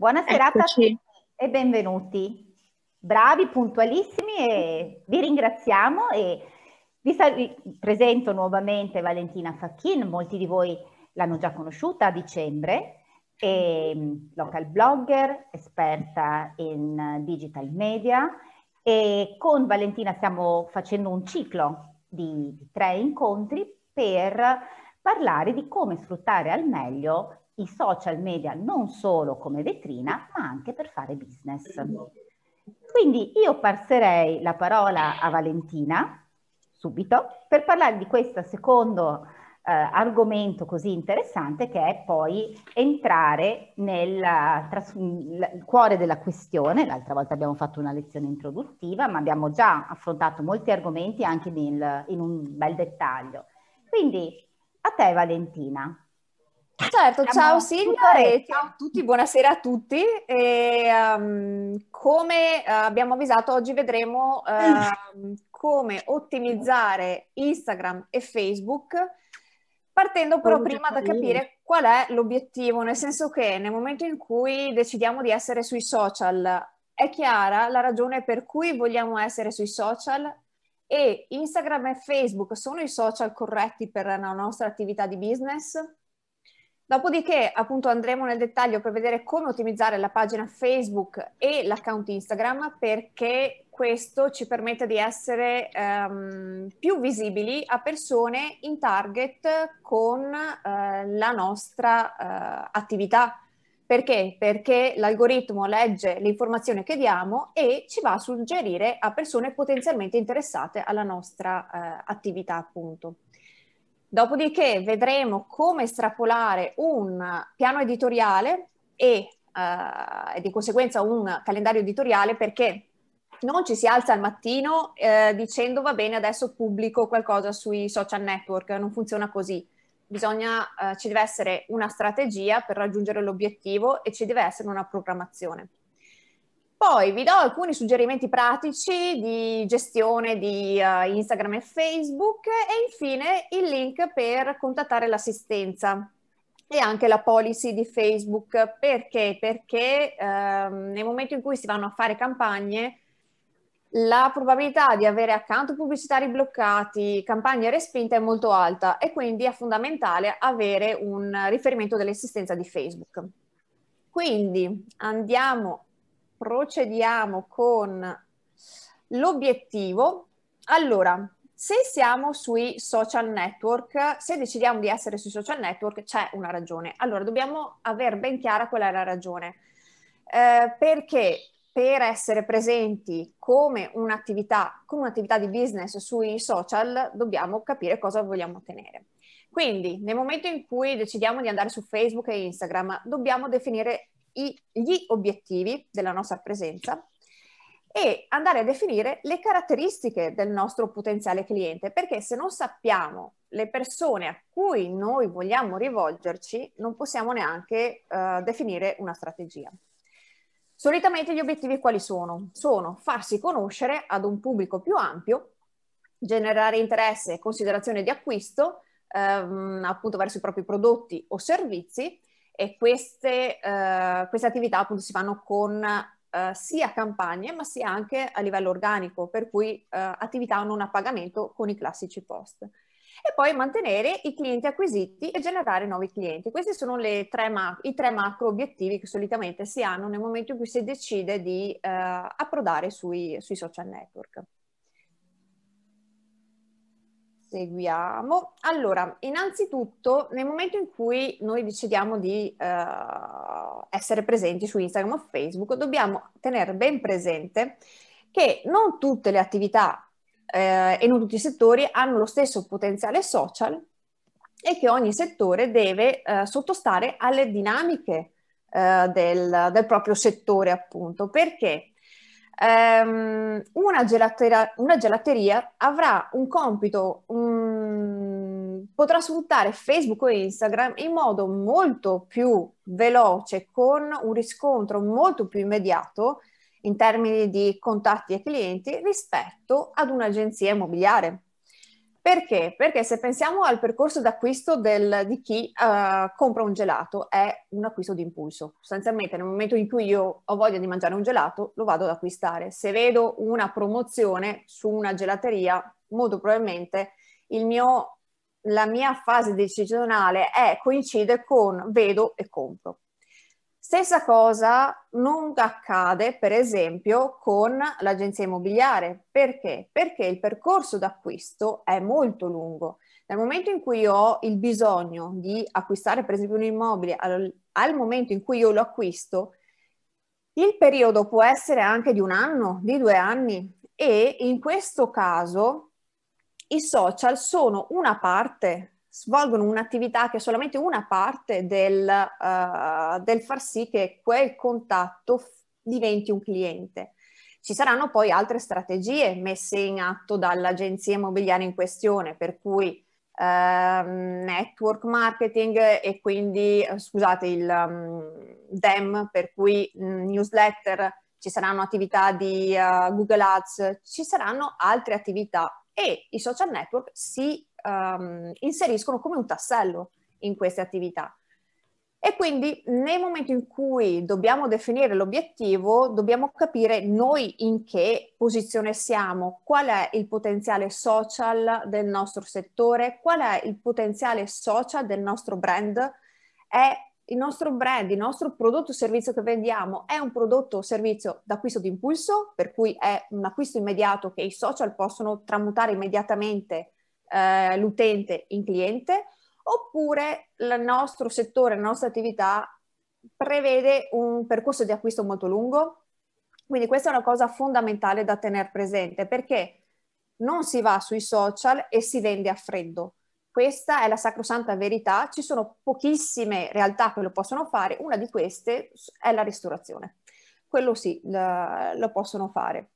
Buona serata Eccoci. a tutti e benvenuti. Bravi, puntualissimi e vi ringraziamo e vi, sal- vi presento nuovamente Valentina Facchin, molti di voi l'hanno già conosciuta a dicembre, è ehm, local blogger, esperta in digital media e con Valentina stiamo facendo un ciclo di tre incontri per parlare di come sfruttare al meglio i social media non solo come vetrina, ma anche per fare business. Quindi io passerei la parola a Valentina subito per parlare di questo secondo eh, argomento così interessante che è poi entrare nel, eh, tras- nel cuore della questione. L'altra volta abbiamo fatto una lezione introduttiva, ma abbiamo già affrontato molti argomenti anche nel, in un bel dettaglio. Quindi a te Valentina. Certo, ciao Silvia e ciao a tutti, buonasera a tutti. E, um, come eh, abbiamo avvisato, oggi vedremo uh, come ottimizzare Instagram e Facebook, partendo però prima da capire qual è l'obiettivo, nel senso che nel momento in cui decidiamo di essere sui social, è chiara la ragione per cui vogliamo essere sui social e Instagram e Facebook sono i social corretti per la nostra attività di business? Dopodiché, appunto, andremo nel dettaglio per vedere come ottimizzare la pagina Facebook e l'account Instagram perché questo ci permette di essere um, più visibili a persone in target con uh, la nostra uh, attività. Perché? Perché l'algoritmo legge l'informazione che diamo e ci va a suggerire a persone potenzialmente interessate alla nostra uh, attività, appunto. Dopodiché vedremo come estrapolare un piano editoriale e, eh, di conseguenza un calendario editoriale perché non ci si alza al mattino eh, dicendo va bene adesso pubblico qualcosa sui social network, non funziona così. Bisogna, eh, ci deve essere una strategia per raggiungere l'obiettivo e ci deve essere una programmazione. Poi vi do alcuni suggerimenti pratici di gestione di uh, Instagram e Facebook e infine il link per contattare l'assistenza e anche la policy di Facebook. Perché? Perché ehm, nel momento in cui si vanno a fare campagne, la probabilità di avere account pubblicitari bloccati, campagne respinte è molto alta e quindi è fondamentale avere un riferimento dell'assistenza di Facebook. Quindi andiamo procediamo con l'obiettivo. Allora, se siamo sui social network, se decidiamo di essere sui social network, c'è una ragione. Allora, dobbiamo avere ben chiara qual è la ragione. Eh, perché per essere presenti come un'attività, come un'attività di business sui social, dobbiamo capire cosa vogliamo ottenere. Quindi, nel momento in cui decidiamo di andare su Facebook e Instagram, dobbiamo definire i, gli obiettivi della nostra presenza e andare a definire le caratteristiche del nostro potenziale cliente, perché se non sappiamo le persone a cui noi vogliamo rivolgerci, non possiamo neanche uh, definire una strategia. Solitamente gli obiettivi quali sono? Sono farsi conoscere ad un pubblico più ampio, generare interesse e considerazione di acquisto ehm, appunto verso i propri prodotti o servizi e queste, eh, queste attività appunto si fanno con eh, sia campagne ma sia anche a livello organico, per cui eh, attività non a pagamento con i classici post e poi mantenere i clienti acquisiti e generare nuovi clienti. Questi sono tre ma- i tre macro obiettivi che solitamente si hanno nel momento in cui si decide di eh, approdare sui, sui social network. Seguiamo. Allora, innanzitutto nel momento in cui noi decidiamo di uh, essere presenti su Instagram o Facebook, dobbiamo tenere ben presente che non tutte le attività eh, e non tutti i settori hanno lo stesso potenziale social e che ogni settore deve eh, sottostare alle dinamiche eh, del, del proprio settore, appunto, perché ehm, una, gelateria, una, gelateria, avrà un compito, um, potrà sfruttare Facebook e Instagram in modo molto più veloce, con un riscontro molto più immediato in termini di contatti e clienti rispetto ad un'agenzia immobiliare. Perché? Perché se pensiamo al percorso d'acquisto del, di chi uh, compra un gelato, è un acquisto di impulso. Sostanzialmente nel momento in cui io ho voglia di mangiare un gelato, lo vado ad acquistare. Se vedo una promozione su una gelateria, molto probabilmente mio, la mia fase decisionale è, coincide con vedo e compro. Stessa cosa non accade, per esempio, con l'agenzia immobiliare. Perché? Perché il percorso d'acquisto è molto lungo. Dal momento in cui ho il bisogno di acquistare, per esempio, un immobile, al, al momento in cui io lo acquisto, il periodo può essere anche di un anno, di due anni e in questo caso i social sono una parte svolgono un'attività che è solamente una parte del, uh, del far sì che quel contatto f- diventi un cliente. Ci saranno poi altre strategie messe in atto dall'agenzia immobiliare in questione, per cui uh, network marketing e quindi, eh, scusate, il um, mm, DEM, per cui um, newsletter, ci saranno attività di eh, Google Ads, ci saranno altre attività e i social network si um, inseriscono come un tassello in queste attività. E quindi nel momento in cui dobbiamo definire l'obiettivo, dobbiamo capire noi in che posizione siamo, qual è il potenziale social del nostro settore, qual è il potenziale social del nostro brand. È il nostro brand, il nostro prodotto o servizio che vendiamo è un prodotto o servizio d'acquisto d'impulso, per cui è un acquisto immediato che i social possono tramutare immediatamente eh, l'utente in cliente, oppure il nostro settore, la nostra attività prevede un percorso di acquisto molto lungo. Quindi questa è una cosa fondamentale da tenere presente perché non si va sui social e si vende a freddo. Questa è la sacrosanta verità, ci sono pochissime realtà che lo possono fare, una di queste è la ristorazione. Quello sì, lo, lo possono fare.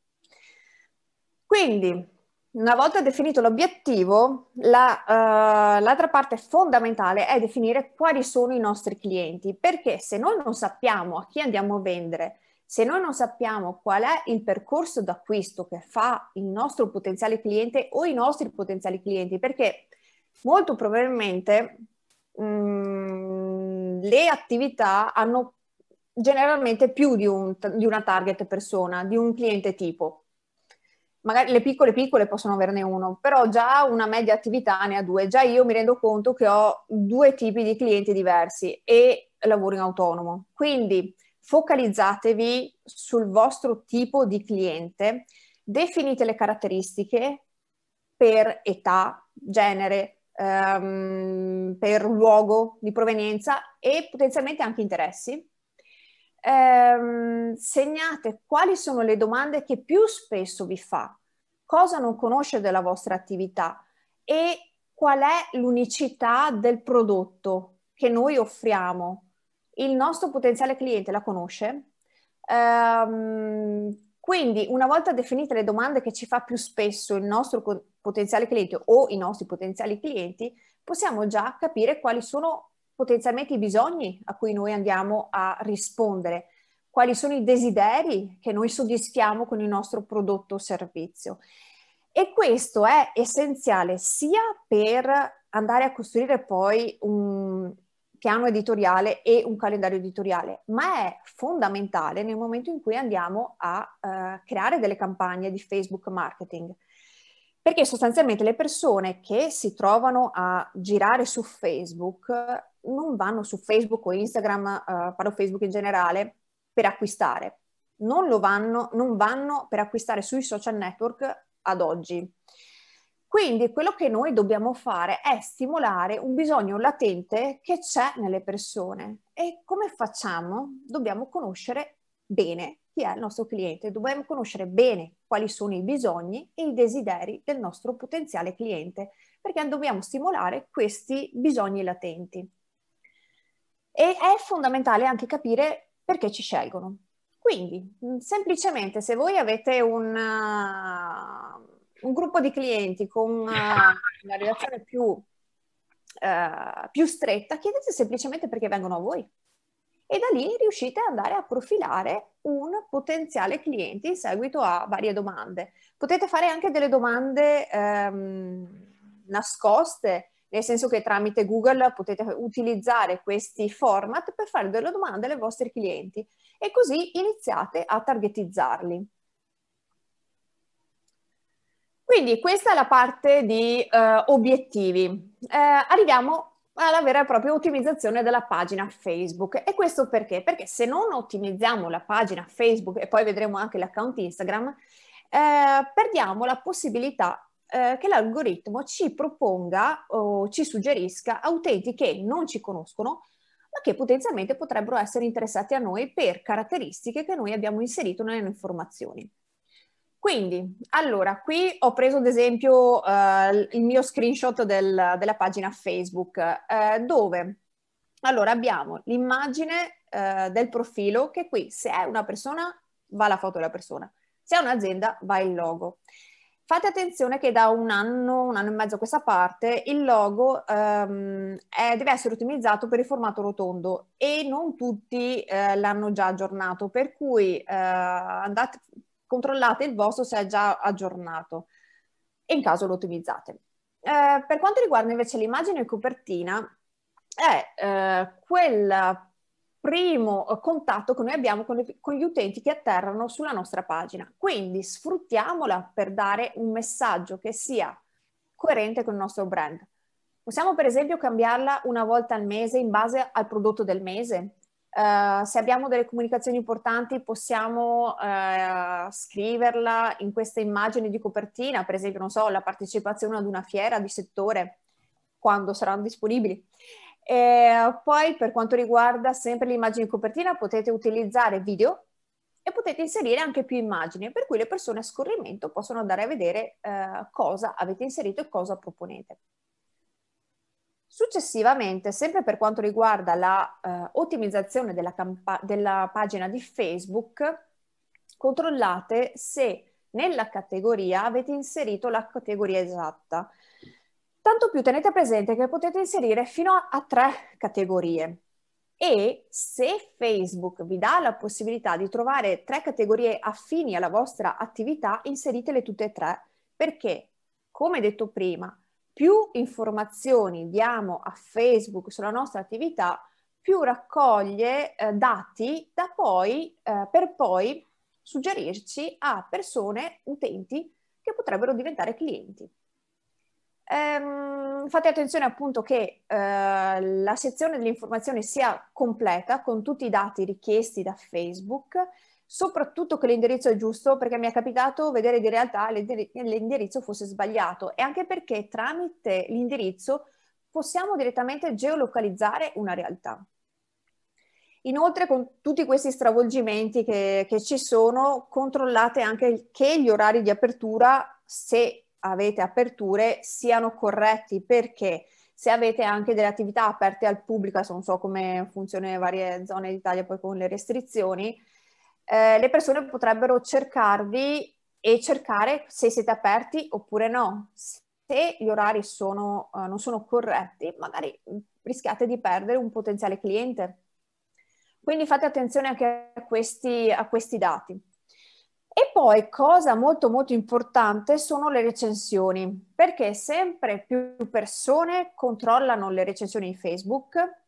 Quindi una volta definito l'obiettivo, la, uh, l'altra parte fondamentale è definire quali sono i nostri clienti, perché se noi non sappiamo a chi andiamo a vendere, se noi non sappiamo qual è il percorso d'acquisto che fa il nostro potenziale cliente o i nostri potenziali clienti, perché molto probabilmente mh, mm, le attività hanno generalmente più di, un, di una target persona, di un cliente tipo magari le piccole piccole possono averne uno, però già una media attività ne ha due. Già io mi rendo conto che ho due tipi di clienti diversi e lavoro in autonomo. Quindi focalizzatevi sul vostro tipo di cliente, definite le caratteristiche per età, genere, ehm, per luogo di provenienza e potenzialmente anche interessi ehm, segnate quali sono le domande che più spesso vi fa, cosa non conosce della vostra attività e qual è l'unicità del prodotto che noi offriamo. Il nostro potenziale cliente la conosce? Ehm, quindi, una volta definite le domande che ci fa più spesso il nostro potenziale cliente o i nostri potenziali clienti, possiamo già capire quali sono potenzialmente i bisogni a cui noi andiamo a rispondere, quali sono i desideri che noi soddisfiamo con il nostro prodotto o servizio. E questo è essenziale sia per andare a costruire poi un piano editoriale e un calendario editoriale, ma è fondamentale nel momento in cui andiamo a uh, creare delle campagne di Facebook marketing perché sostanzialmente le persone che si trovano a girare su Facebook non vanno su Facebook o Instagram, eh, parlo Facebook in generale, per acquistare, non, lo vanno, non vanno per acquistare sui social network ad oggi. Quindi quello che noi dobbiamo fare è stimolare un bisogno latente che c'è nelle persone e come facciamo? Dobbiamo conoscere bene chi è il nostro cliente. Dobbiamo conoscere bene quali sono i bisogni e i desideri del nostro potenziale cliente, perché dobbiamo stimolare questi bisogni latenti. E è fondamentale anche capire perché ci scelgono. Quindi, mm, semplicemente, se voi avete un, uh, un gruppo di clienti con uh, una relazione più, uh, più stretta, chiedete semplicemente perché vengono a voi e da lì riuscite ad andare a profilare un potenziale cliente in seguito a varie domande. Potete fare anche delle domande ehm, nascoste, nel senso che tramite Google potete utilizzare questi format per fare delle domande ai vostri clienti e così iniziate a targetizzarli. Quindi questa è la parte di eh, obiettivi. Eh, arriviamo ma la vera e propria ottimizzazione della pagina Facebook. E questo perché? Perché se non ottimizziamo la pagina Facebook e poi vedremo anche l'account Instagram, eh, perdiamo la possibilità eh, che l'algoritmo ci proponga o ci suggerisca utenti che non ci conoscono, ma che potenzialmente potrebbero essere interessati a noi per caratteristiche che noi abbiamo inserito nelle informazioni. Quindi, allora, qui ho preso ad esempio eh, il mio screenshot del, della pagina Facebook, eh, dove allora abbiamo l'immagine eh, del profilo che qui se è una persona va la foto della persona, se è un'azienda va il logo. Fate attenzione che da un anno, un anno e mezzo a questa parte, il logo ehm, è, deve essere ottimizzato per il formato rotondo e non tutti eh, l'hanno già aggiornato, per cui eh, andate, controllate il vostro se è già aggiornato e in caso lo ottimizzate. Eh, per quanto riguarda invece l'immagine copertina, è eh, quel primo contatto che noi abbiamo con, le, con, gli utenti che atterrano sulla nostra pagina. Quindi sfruttiamola per dare un messaggio che sia coerente con il nostro brand. Possiamo per esempio cambiarla una volta al mese in base al prodotto del mese Uh, se abbiamo delle comunicazioni importanti possiamo uh, scriverla in questa immagine di copertina, per esempio, non so, la partecipazione ad una fiera di settore, quando saranno disponibili. E poi per quanto riguarda sempre le immagini di copertina potete utilizzare video e potete inserire anche più immagini, per cui le persone a scorrimento possono andare a vedere uh, cosa avete inserito e cosa proponete. Successivamente, sempre per quanto riguarda l'ottimizzazione eh, della, campa- della pagina di Facebook, controllate se nella categoria avete inserito la categoria esatta. Tanto più tenete presente che potete inserire fino a, a tre categorie e se Facebook vi dà la possibilità di trovare tre categorie affini alla vostra attività, inseritele tutte e tre perché, come detto prima, più informazioni diamo a Facebook sulla nostra attività, più raccoglie eh, dati da poi, eh, per poi suggerirci a persone, utenti, che potrebbero diventare clienti. Ehm, fate attenzione appunto che eh, la sezione dell'informazione sia completa con tutti i dati richiesti da Facebook soprattutto che l'indirizzo è giusto perché mi è capitato vedere di realtà l'indirizzo fosse sbagliato e anche perché tramite l'indirizzo possiamo direttamente geolocalizzare una realtà. Inoltre con tutti questi stravolgimenti che, che ci sono controllate anche che gli orari di apertura se avete aperture siano corretti perché se avete anche delle attività aperte al pubblico, non so come funzionano le varie zone d'Italia poi con le restrizioni, eh, le persone potrebbero cercarvi e cercare se siete aperti oppure no. Se gli orari sono, eh, non sono corretti, magari rischiate di perdere un potenziale cliente. Quindi fate attenzione anche a questi, a questi dati. E poi, cosa molto molto importante, sono le recensioni, perché sempre più persone controllano le recensioni di Facebook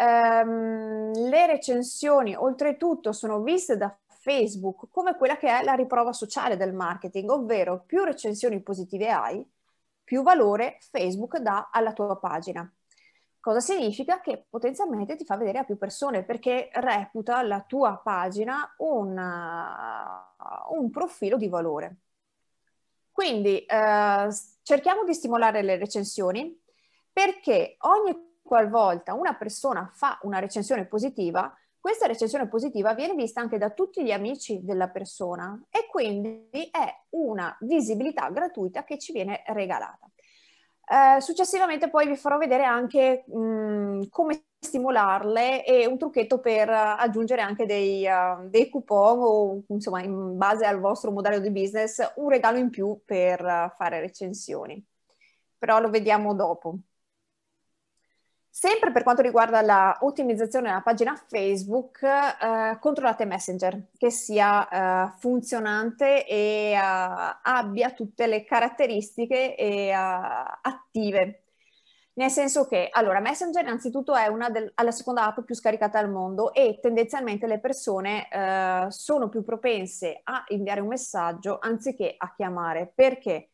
Ehm, le recensioni oltretutto sono viste da Facebook come quella che è la riprova sociale del marketing, ovvero più recensioni positive hai, più valore Facebook dà alla tua pagina. Cosa significa? Che potenzialmente ti fa vedere a più persone perché reputa la tua pagina una, uh, un profilo di valore. Quindi eh, cerchiamo di stimolare le recensioni perché ogni qualvolta una persona fa una recensione positiva, questa recensione positiva viene vista anche da tutti gli amici della persona e quindi è una visibilità gratuita che ci viene regalata. Eh, successivamente poi vi farò vedere anche mh, mm, come stimolarle e un trucchetto per aggiungere anche dei, uh, dei, coupon o insomma in base al vostro modello di business un regalo in più per uh, fare recensioni. Però lo vediamo dopo. Sempre per quanto riguarda l'ottimizzazione della pagina Facebook, eh, controllate Messenger che sia eh, funzionante e eh, abbia tutte le caratteristiche e, eh, attive. Nel senso che, allora, Messenger innanzitutto è una del, la seconda app più scaricata al mondo e tendenzialmente le persone eh, sono più propense a inviare un messaggio anziché a chiamare. Perché?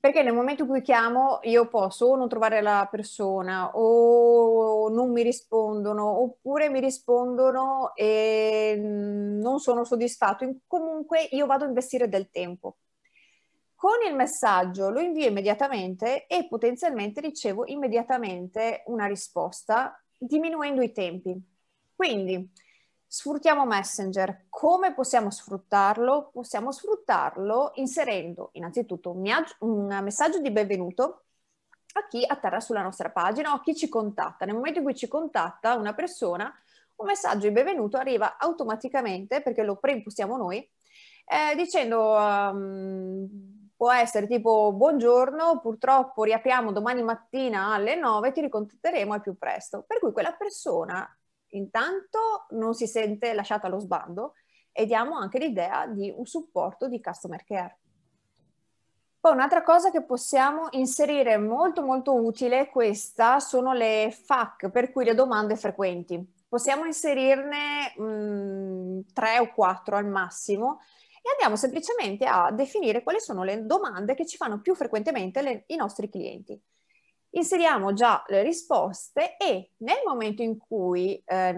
Perché nel momento in cui chiamo io posso o non trovare la persona o non mi rispondono oppure mi rispondono e mm, non sono soddisfatto. Comunque io vado a investire del tempo. Con il messaggio lo invio immediatamente e potenzialmente ricevo immediatamente una risposta diminuendo i tempi. Quindi Sfruttiamo Messenger. Come possiamo sfruttarlo? Possiamo sfruttarlo inserendo innanzitutto un, mia- un messaggio di benvenuto a chi atterra sulla nostra pagina o a chi ci contatta. Nel momento in cui ci contatta una persona, un messaggio di benvenuto arriva automaticamente perché lo preimpostiamo noi eh, dicendo um, può essere tipo buongiorno, purtroppo riapriamo domani mattina alle 9, ti ricontatteremo al più presto. Per cui quella persona intanto non si sente lasciata allo sbando e diamo anche l'idea di un supporto di customer care. Poi un'altra cosa che possiamo inserire molto molto utile, questa sono le FAC, per cui le domande frequenti. Possiamo inserirne mh, mm, tre o quattro al massimo e andiamo semplicemente a definire quali sono le domande che ci fanno più frequentemente le, i nostri clienti inseriamo già le risposte e nel momento in cui ehm,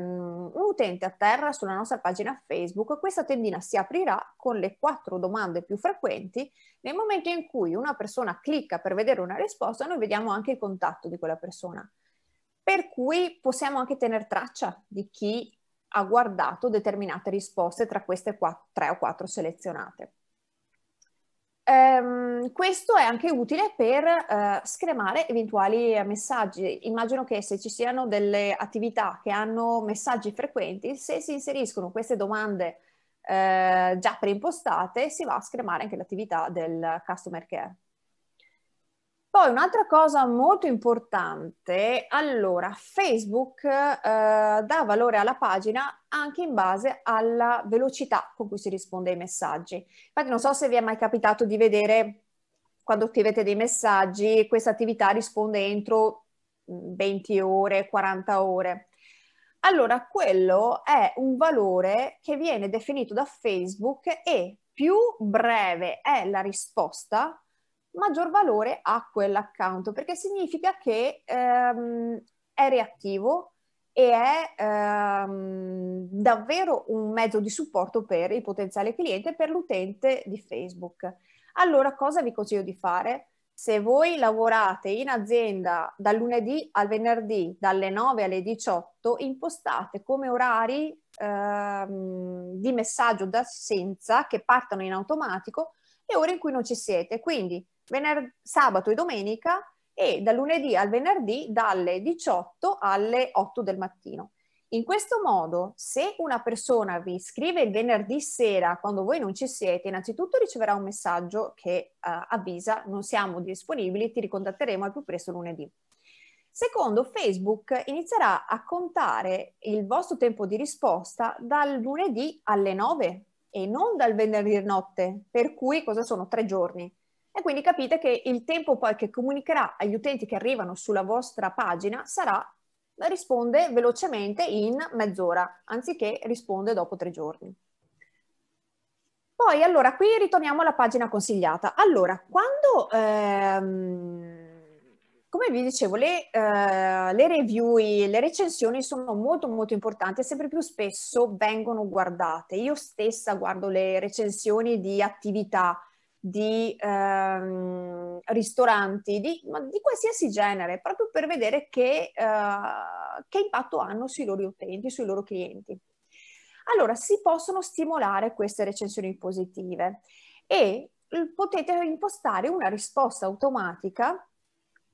un utente atterra sulla nostra pagina Facebook, questa tendina si aprirà con le quattro domande più frequenti. Nel momento in cui una persona clicca per vedere una risposta, noi vediamo anche il contatto di quella persona. Per cui possiamo anche tenere traccia di chi ha guardato determinate risposte tra queste quattro, tre o quattro selezionate. Ehm, questo è anche utile per eh, scremare eventuali messaggi. Immagino che se ci siano delle attività che hanno messaggi frequenti, se si inseriscono queste domande eh, già preimpostate, si va a scremare anche l'attività del customer care. Poi un'altra cosa molto importante, allora Facebook eh, dà valore alla pagina anche in base alla velocità con cui si risponde ai messaggi. Infatti non so se vi è mai capitato di vedere quando scrivete dei messaggi, questa attività risponde entro 20 mm, ore, 40 ore. Allora, quello è un valore che viene definito da Facebook e più breve è la risposta, maggior valore ha quell'account, perché significa che ehm, è reattivo e è ehm, davvero un mezzo di supporto per il potenziale cliente, per l'utente di Facebook. Allora, cosa vi consiglio di fare? Se voi lavorate in azienda dal lunedì al venerdì, dalle 9 alle 18, impostate come orari ehm, di messaggio d'assenza che partano in automatico le ore in cui non ci siete. Quindi venerdì, sabato e domenica e da lunedì al venerdì dalle 18 alle 8 del mattino. In questo modo, se una persona vi scrive il venerdì sera quando voi non ci siete, innanzitutto riceverà un messaggio che uh, avvisa non siamo disponibili, ti ricontatteremo al più presto lunedì. Secondo, Facebook inizierà a contare il vostro tempo di risposta dal lunedì alle 9 e non dal venerdì notte, per cui cosa sono tre giorni. E quindi capite che il tempo poi che comunicherà agli utenti che arrivano sulla vostra pagina sarà risponde velocemente in mezz'ora, anziché risponde dopo tre giorni. Poi allora qui ritorniamo alla pagina consigliata. Allora, quando ehm, come vi dicevo, le, uh, le, review, le recensioni sono molto molto importanti e sempre più spesso vengono guardate. Io stessa guardo le recensioni di attività di ehm, ristoranti, di, di, qualsiasi genere, proprio per vedere che, eh, che impatto hanno sui loro utenti, sui loro clienti. Allora, si possono stimolare queste recensioni positive e eh, potete impostare una risposta automatica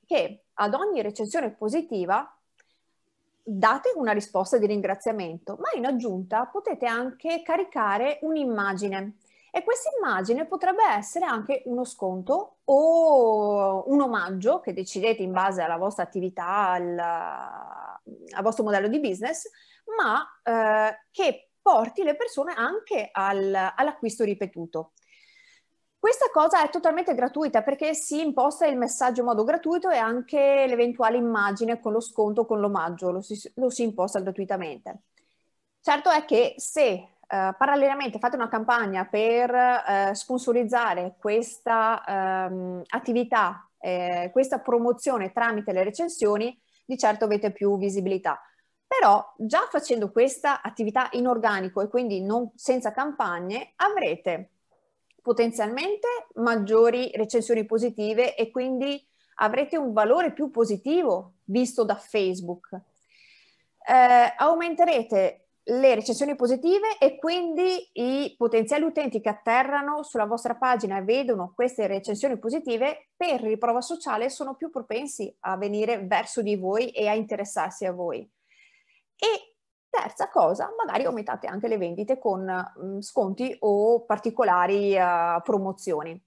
che ad ogni recensione positiva date una risposta di ringraziamento, ma in aggiunta potete anche caricare un'immagine. E questa immagine potrebbe essere anche uno sconto o un omaggio che decidete in base alla vostra attività, al, al vostro modello di business, ma eh, che porti le persone anche al, all'acquisto ripetuto. Questa cosa è totalmente gratuita perché si imposta il messaggio in modo gratuito e anche l'eventuale immagine con lo sconto con l'omaggio lo si, lo si imposta gratuitamente. Certo è che se Uh, parallelamente fate una campagna per uh, sponsorizzare questa um, attività, eh, questa promozione tramite le recensioni, di certo avete più visibilità. Però già facendo questa attività in organico e quindi non, senza campagne avrete potenzialmente maggiori recensioni positive e quindi avrete un valore più positivo visto da Facebook. Uh, aumenterete le recensioni positive e quindi i potenziali utenti che atterrano sulla vostra pagina e vedono queste recensioni positive per riprova sociale sono più propensi a venire verso di voi e a interessarsi a voi. E terza cosa, magari aumentate anche le vendite con mm, sconti o particolari uh, promozioni.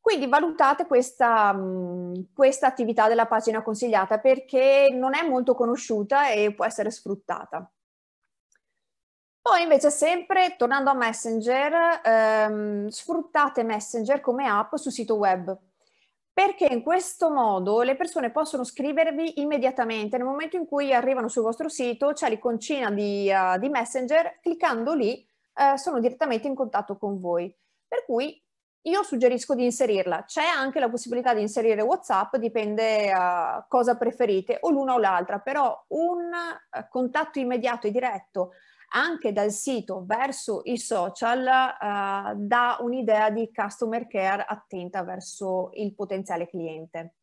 Quindi valutate questa, mm, questa, attività della pagina consigliata perché non è molto conosciuta e può essere sfruttata. Poi invece sempre, tornando a Messenger, ehm, sfruttate Messenger come app sul sito web, perché in questo modo le persone possono scrivervi immediatamente nel momento in cui arrivano sul vostro sito, c'è l'iconcina di, uh, di Messenger, cliccando lì uh, sono direttamente in contatto con voi. Per cui io suggerisco di inserirla. C'è anche la possibilità di inserire WhatsApp, dipende uh, cosa preferite, o l'una o l'altra, però un contatto immediato e diretto anche dal sito verso i social eh, dà un'idea di customer care attenta verso il potenziale cliente.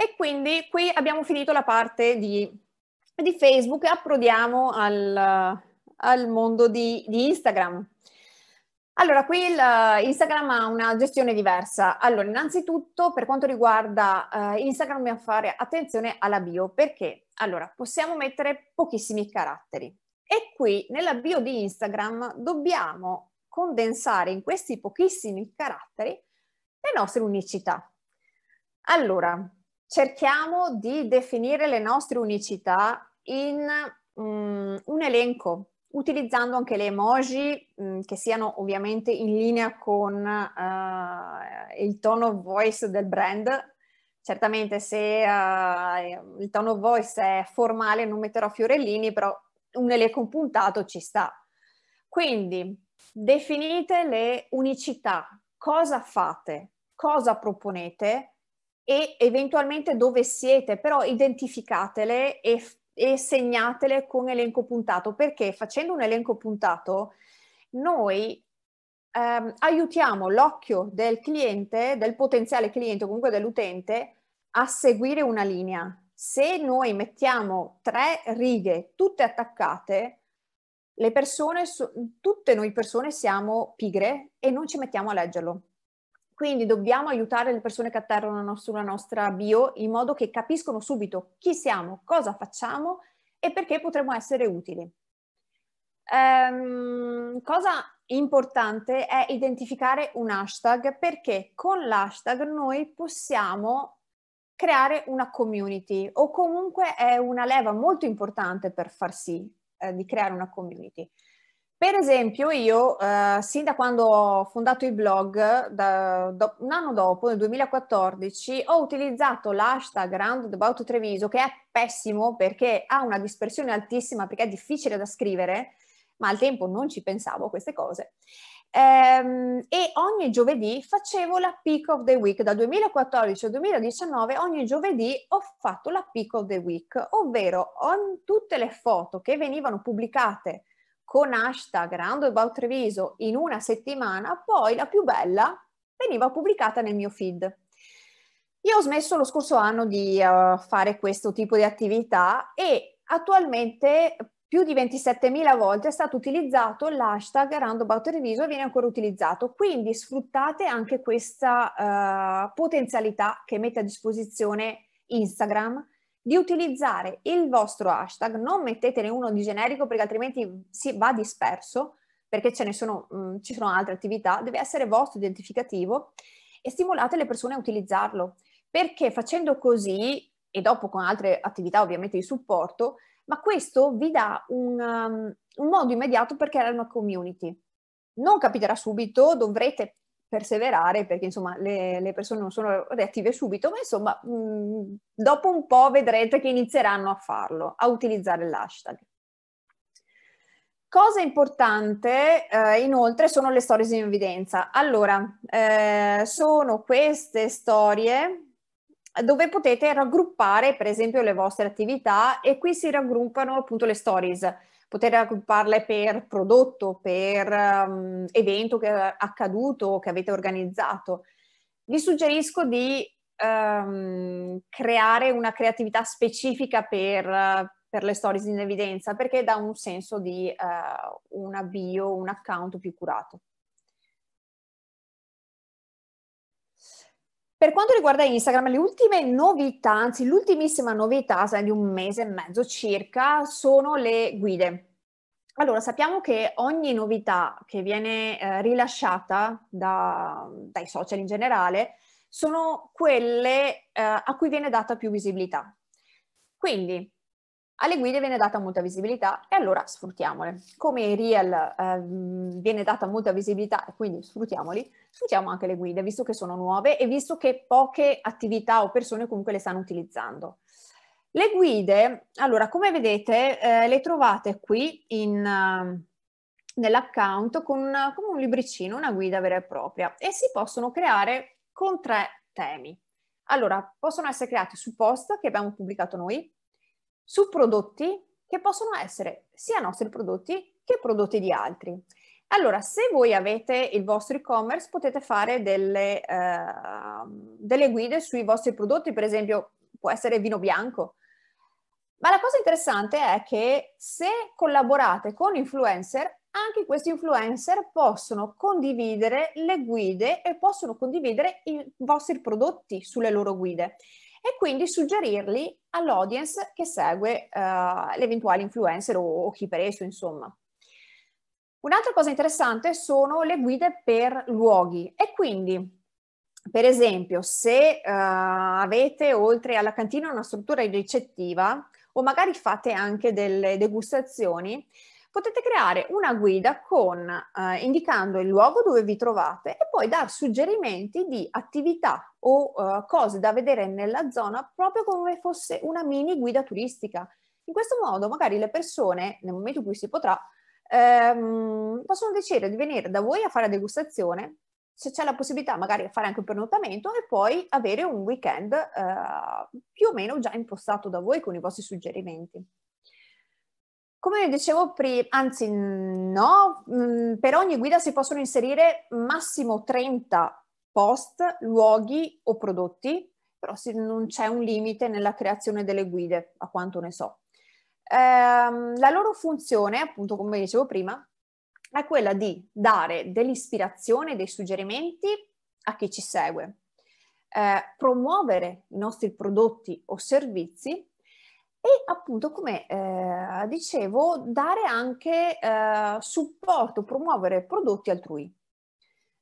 E quindi qui abbiamo finito la parte di, di Facebook e approdiamo al, al mondo di, di Instagram. Allora, qui il, eh, Instagram ha una gestione diversa. Allora, innanzitutto per quanto riguarda eh, Instagram dobbiamo fare attenzione alla bio perché allora, possiamo mettere pochissimi caratteri e qui nella bio di Instagram dobbiamo condensare in questi pochissimi caratteri le nostre unicità. Allora, cerchiamo di definire le nostre unicità in um, un elenco utilizzando anche le emoji mh, mm, che siano ovviamente in linea con uh, il tone of voice del brand. Certamente se uh, il tone of voice è formale non metterò fiorellini, però un elenco puntato ci sta. Quindi definite le unicità, cosa fate, cosa proponete e eventualmente dove siete, però identificatele e e segnatele con elenco puntato, perché facendo un elenco puntato noi ehm, aiutiamo l'occhio del cliente, del potenziale cliente o comunque dell'utente, a seguire una linea. Se noi mettiamo tre righe tutte attaccate, le persone, tutte noi persone siamo pigre e non ci mettiamo a leggerlo. Quindi dobbiamo aiutare le persone che atterrano sulla nostra bio in modo che capiscono subito chi siamo, cosa facciamo e perché potremmo essere utili. Um, cosa importante è identificare un hashtag perché con l'hashtag noi possiamo creare una community o comunque è una leva molto importante per far sì eh, di creare una community. Per esempio, io eh, sin da quando ho fondato il blog, da, do, un anno dopo, nel 2014, ho utilizzato l'hashtag Roundabout Treviso, che è pessimo perché ha una dispersione altissima, perché è difficile da scrivere, ma al tempo non ci pensavo a queste cose. Ehm, e ogni giovedì facevo la peak of the week. Dal 2014 al 2019, ogni giovedì ho fatto la peak of the week, ovvero on, tutte le foto che venivano pubblicate con hashtag Roundabout Treviso in una settimana, poi la più bella veniva pubblicata nel mio feed. Io ho smesso lo scorso anno di uh, fare questo tipo di attività e attualmente più di 27.000 volte è stato utilizzato l'hashtag Roundabout Reviso e viene ancora utilizzato. Quindi sfruttate anche questa uh, potenzialità che mette a disposizione Instagram di utilizzare il vostro hashtag, non mettetene uno di generico perché altrimenti si va disperso, perché ce ne sono, mh, mm, ci sono altre attività, deve essere vostro identificativo e stimolate le persone a utilizzarlo, perché facendo così, e dopo con altre attività ovviamente di supporto, ma questo vi dà un, um, un modo immediato per creare una community. Non capiterà subito, dovrete perseverare perché insomma le, le, persone non sono reattive subito, ma insomma mh, dopo un po' vedrete che inizieranno a farlo, a utilizzare l'hashtag. Cosa importante eh, inoltre sono le stories in evidenza. Allora, eh, sono queste storie dove potete raggruppare per esempio le vostre attività e qui si raggruppano appunto le stories poter raggrupparle per prodotto, per um, evento che è accaduto, che avete organizzato. Vi suggerisco di um, creare una creatività specifica per, per, le stories in evidenza perché dà un senso di uh, eh, un avvio, un account più curato. Per quanto riguarda Instagram, le ultime novità, anzi l'ultimissima novità di un mese e mezzo circa, sono le guide. Allora, sappiamo che ogni novità che viene eh, rilasciata da, dai social in generale sono quelle eh, a cui viene data più visibilità. Quindi, alle guide viene data molta visibilità e allora sfruttiamole. Come i real eh, viene data molta visibilità e quindi sfruttiamoli, sfruttiamo anche le guide, visto che sono nuove e visto che poche attività o persone comunque le stanno utilizzando. Le guide, allora, come vedete, eh, le trovate qui in, uh, nell'account con, una, con un libricino, una guida vera e propria, e si possono creare con tre temi. Allora, possono essere creati su post che abbiamo pubblicato noi, su prodotti che possono essere sia nostri prodotti che prodotti di altri. Allora, se voi avete il vostro e-commerce, potete fare delle, uh, delle guide sui vostri prodotti, per esempio può essere vino bianco. Ma la cosa interessante è che se collaborate con influencer, anche questi influencer possono condividere le guide e possono condividere i vostri prodotti sulle loro guide e quindi suggerirli all'audience che segue uh, eh, l'eventuale influencer o, o chi per esso, insomma. Un'altra cosa interessante sono le guide per luoghi e quindi per esempio se uh, avete oltre alla cantina una struttura ricettiva o magari fate anche delle degustazioni, potete creare una guida con, eh, indicando il luogo dove vi trovate e poi dar suggerimenti di attività o eh, cose da vedere nella zona proprio come fosse una mini guida turistica. In questo modo magari le persone, nel momento in cui si potrà, ehm, possono decidere di venire da voi a fare la degustazione, se c'è la possibilità magari a fare anche un pernottamento e poi avere un weekend eh, più o meno già impostato da voi con i vostri suggerimenti. Come dicevo prima, anzi no, mm, per ogni guida si possono inserire massimo 30 post, luoghi o prodotti, però non c'è un limite nella creazione delle guide, a quanto ne so. Ehm, la loro funzione, appunto come dicevo prima, è quella di dare dell'ispirazione, dei suggerimenti a chi ci segue, eh, promuovere i nostri prodotti o servizi e appunto come eh, dicevo dare anche eh, supporto, promuovere prodotti altrui.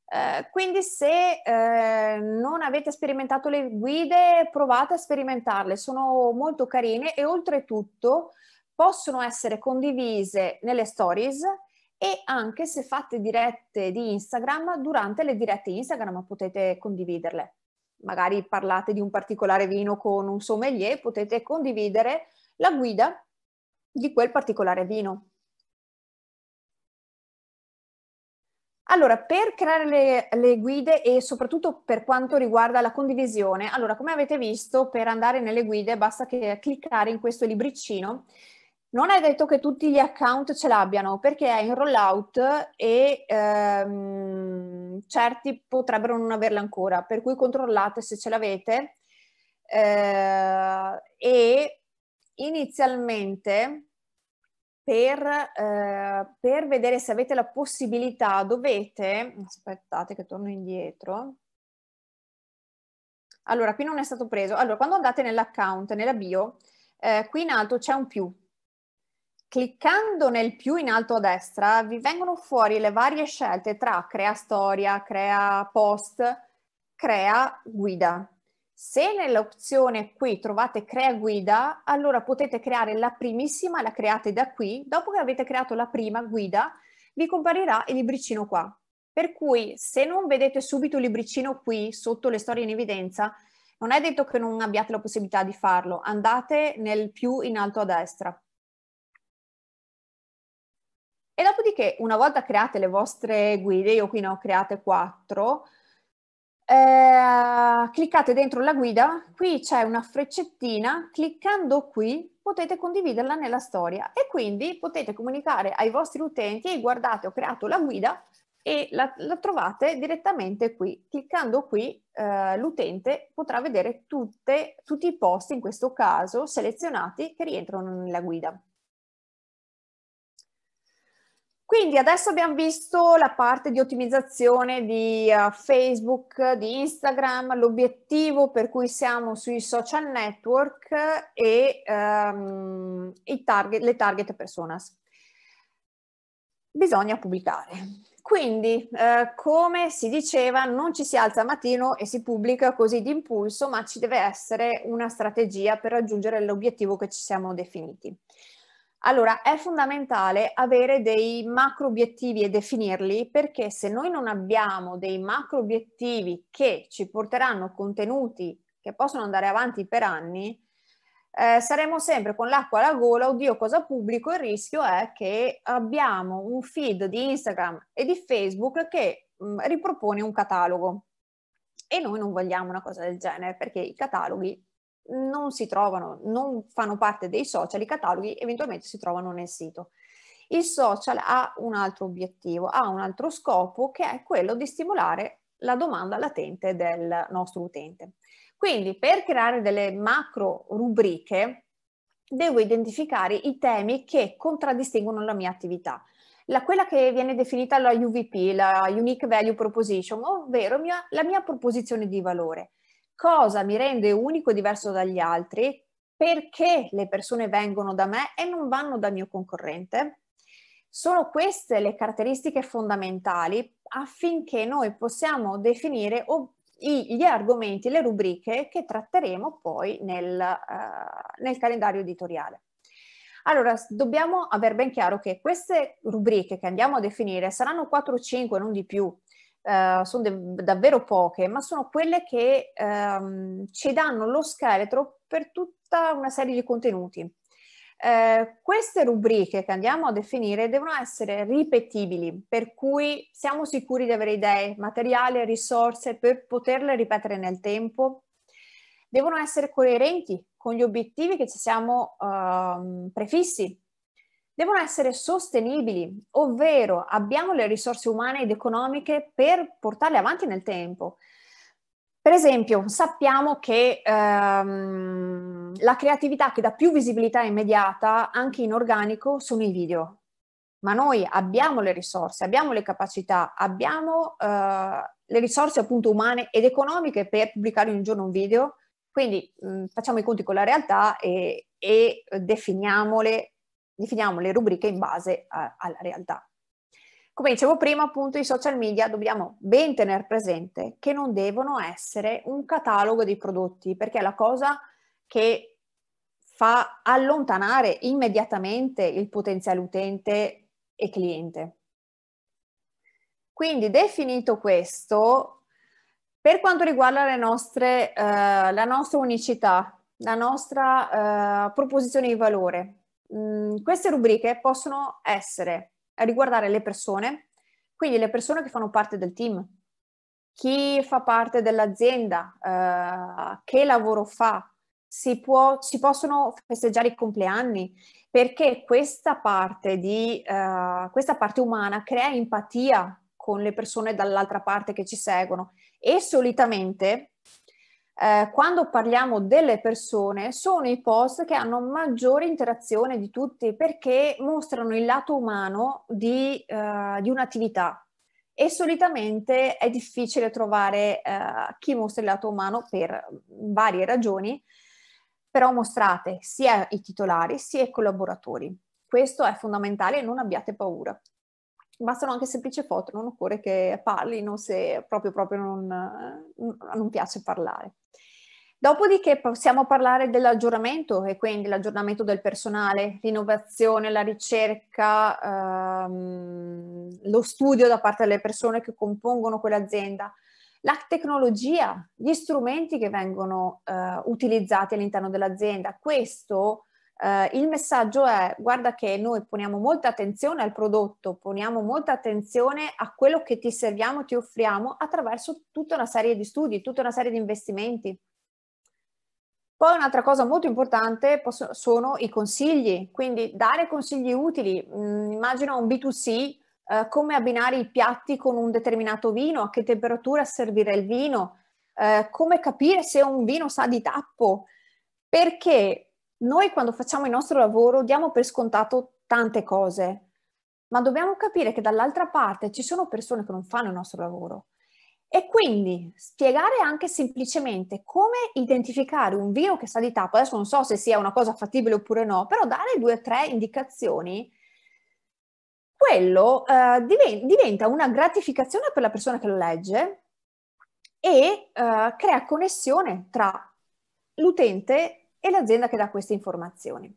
Eh, quindi se eh, non avete sperimentato le guide provate a sperimentarle, sono molto carine e oltretutto possono essere condivise nelle stories e anche se fate dirette di Instagram, durante le dirette Instagram potete condividerle magari parlate di un particolare vino con un sommelier, potete condividere la guida di quel particolare vino. Allora, per creare le, le, guide e soprattutto per quanto riguarda la condivisione, allora come avete visto per andare nelle guide basta che cliccare in questo libriccino. Non è detto che tutti gli account ce l'abbiano perché è in rollout e ehm, certi potrebbero non averla ancora, per cui controllate se ce l'avete eh, e inizialmente per, eh, per, vedere se avete la possibilità dovete, aspettate che torno indietro, allora qui non è stato preso, allora quando andate nell'account, nella bio, eh, qui in alto c'è un più, cliccando nel più in alto a destra vi vengono fuori le varie scelte tra crea storia, crea post, crea guida. Se nell'opzione qui trovate crea guida, allora potete creare la primissima, la create da qui, dopo che avete creato la prima guida vi comparirà il libricino qua. Per cui se non vedete subito il libricino qui sotto le storie in evidenza, non è detto che non abbiate la possibilità di farlo, andate nel più in alto a destra. E dopodiché, una volta create le vostre guide, io qui ne ho create quattro, eh, cliccate dentro la guida, qui c'è una freccettina, cliccando qui potete condividerla nella storia e quindi potete comunicare ai vostri utenti, guardate ho creato la guida e la, la trovate direttamente qui. Cliccando qui eh, l'utente potrà vedere tutte, tutti i post, in questo caso selezionati, che rientrano nella guida. Quindi adesso abbiamo visto la parte di ottimizzazione di uh, Facebook, di Instagram, l'obiettivo per cui siamo sui social network e um, target, le target personas. Bisogna pubblicare. Quindi, uh, come si diceva, non ci si alza al mattino e si pubblica così d'impulso, ma ci deve essere una strategia per raggiungere l'obiettivo che ci siamo definiti. Allora, è fondamentale avere dei macro obiettivi e definirli perché se noi non abbiamo dei macro obiettivi che ci porteranno contenuti che possono andare avanti per anni, eh, saremo sempre con l'acqua alla gola, oddio cosa pubblico, il rischio è che abbiamo un feed di Instagram e di Facebook che mh, mm, ripropone un catalogo e noi non vogliamo una cosa del genere perché i cataloghi non si trovano, non fanno parte dei social, i cataloghi eventualmente si trovano nel sito. Il social ha un altro obiettivo, ha un altro scopo che è quello di stimolare la domanda latente del nostro utente. Quindi per creare delle macro rubriche devo identificare i temi che contraddistinguono la mia attività. La, quella che viene definita la UVP, la Unique Value Proposition, ovvero mia, la mia proposizione di valore cosa mi rende unico e diverso dagli altri, perché le persone vengono da me e non vanno dal mio concorrente. Sono queste le caratteristiche fondamentali affinché noi possiamo definire gli argomenti, le rubriche che tratteremo poi nel, uh, nel calendario editoriale. Allora, dobbiamo aver ben chiaro che queste rubriche che andiamo a definire saranno 4 o 5, non di più, eh, sono de- davvero poche, ma sono quelle che um, ci danno lo scheletro per tutta una serie di contenuti. Uh, queste rubriche che andiamo a definire devono essere ripetibili, per cui siamo sicuri di avere idee, materiale, risorse per poterle ripetere nel tempo. Devono essere coerenti con gli obiettivi che ci siamo uh, prefissi devono essere sostenibili, ovvero abbiamo le risorse umane ed economiche per portarle avanti nel tempo. Per esempio, sappiamo che ehm, la creatività che dà più visibilità immediata, anche in organico, sono i video. Ma noi abbiamo le risorse, abbiamo le capacità, abbiamo eh, le risorse appunto umane ed economiche per pubblicare un giorno un video. Quindi mh, mm, facciamo i conti con la realtà e, e definiamole definiamo le rubriche in base a, eh, alla realtà. Come dicevo prima, appunto, i social media dobbiamo ben tenere presente che non devono essere un catalogo di prodotti, perché è la cosa che fa allontanare immediatamente il potenziale utente e cliente. Quindi, definito questo, per quanto riguarda nostre, eh, la nostra unicità, la nostra eh, proposizione di valore, Mm, queste rubriche possono essere a riguardare le persone, quindi le persone che fanno parte del team, chi fa parte dell'azienda, eh, che lavoro fa, si, può, si, possono festeggiare i compleanni, perché questa parte, di, eh, questa parte umana crea empatia con le persone dall'altra parte che ci seguono e solitamente eh, quando parliamo delle persone, sono i post che hanno maggiore interazione di tutti perché mostrano il lato umano di, eh, di un'attività. E solitamente è difficile trovare eh, chi mostra il lato umano per varie ragioni, però mostrate sia i titolari sia i collaboratori. Questo è fondamentale e non abbiate paura bastano anche semplici foto, non occorre che parlino se proprio, proprio non, non piace parlare. Dopodiché possiamo parlare dell'aggiornamento e quindi l'aggiornamento del personale, l'innovazione, la ricerca, ehm, lo studio da parte delle persone che compongono quell'azienda, la tecnologia, gli strumenti che vengono eh, utilizzati all'interno dell'azienda. Questo eh, il messaggio è guarda che noi poniamo molta attenzione al prodotto, poniamo molta attenzione a quello che ti serviamo, ti offriamo attraverso tutta una serie di studi, tutta una serie di investimenti. Poi un'altra cosa molto importante possono, sono i consigli, quindi dare consigli utili. Mm, immagino un B2C, eh, come abbinare i piatti con un determinato vino, a che temperatura servire il vino, eh, come capire se un vino sa di tappo, perché noi quando facciamo il nostro lavoro diamo per scontato tante cose, ma dobbiamo capire che dall'altra parte ci sono persone che non fanno il nostro lavoro. E quindi spiegare anche semplicemente come identificare un vino che sa di tappo, adesso non so se sia una cosa fattibile oppure no, però dare due o tre indicazioni, quello eh, diventa una gratificazione per la persona che lo legge e eh, crea connessione tra l'utente e l'azienda che dà queste informazioni.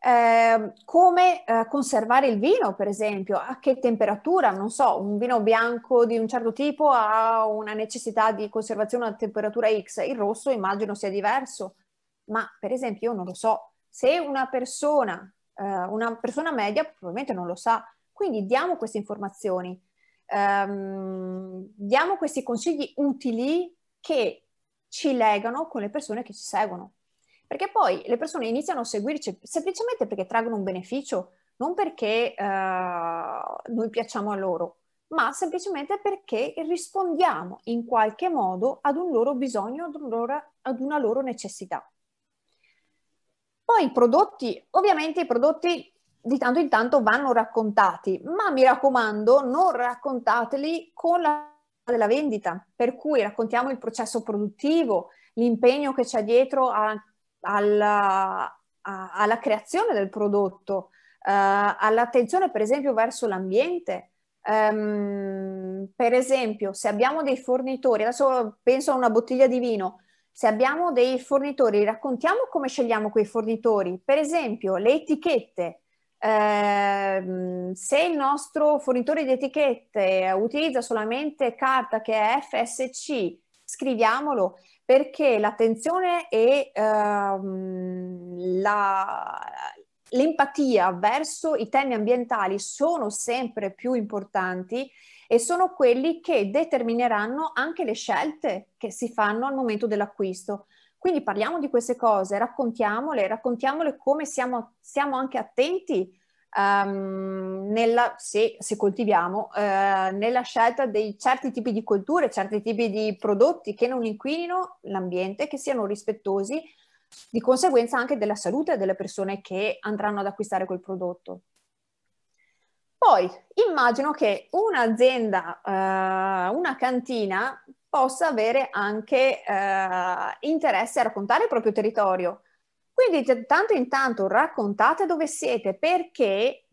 Eh, come eh, conservare il vino, per esempio, a che temperatura, non so, un vino bianco di un certo tipo ha una necessità di conservazione a temperatura X, il rosso immagino sia diverso, ma per esempio io non lo so, se una persona, eh, una persona media probabilmente non lo sa, quindi diamo queste informazioni, ehm, diamo questi consigli utili che ci legano con le persone che ci seguono. Perché poi le persone iniziano a seguirci semplicemente perché traggono un beneficio, non perché eh, noi piacciamo a loro, ma semplicemente perché rispondiamo in qualche modo ad un loro bisogno, ad, un loro, ad una loro necessità. Poi i prodotti, ovviamente i prodotti di tanto in tanto vanno raccontati, ma mi raccomando, non raccontateli con la della vendita, per cui raccontiamo il processo produttivo, l'impegno che c'è dietro a alla, a, alla creazione del prodotto, eh, all'attenzione per esempio verso l'ambiente. Um, per esempio, se abbiamo dei fornitori, adesso penso a una bottiglia di vino, se abbiamo dei fornitori, raccontiamo come scegliamo quei fornitori. Per esempio, le etichette. Eh, se il nostro fornitore di etichette utilizza solamente carta che è FSC, scriviamolo perché l'attenzione e ehm, la, l'empatia verso i temi ambientali sono sempre più importanti e sono quelli che determineranno anche le scelte che si fanno al momento dell'acquisto. Quindi parliamo di queste cose, raccontiamole, raccontiamole come siamo, siamo anche attenti um, nella, se, se coltiviamo, uh, nella scelta di certi tipi di colture, certi tipi di prodotti che non inquinino l'ambiente, che siano rispettosi di conseguenza anche della salute delle persone che andranno ad acquistare quel prodotto. Poi immagino che un'azienda, uh, una cantina possa avere anche uh, eh, interesse a raccontare il proprio territorio, quindi da tanto in tanto raccontate dove siete perché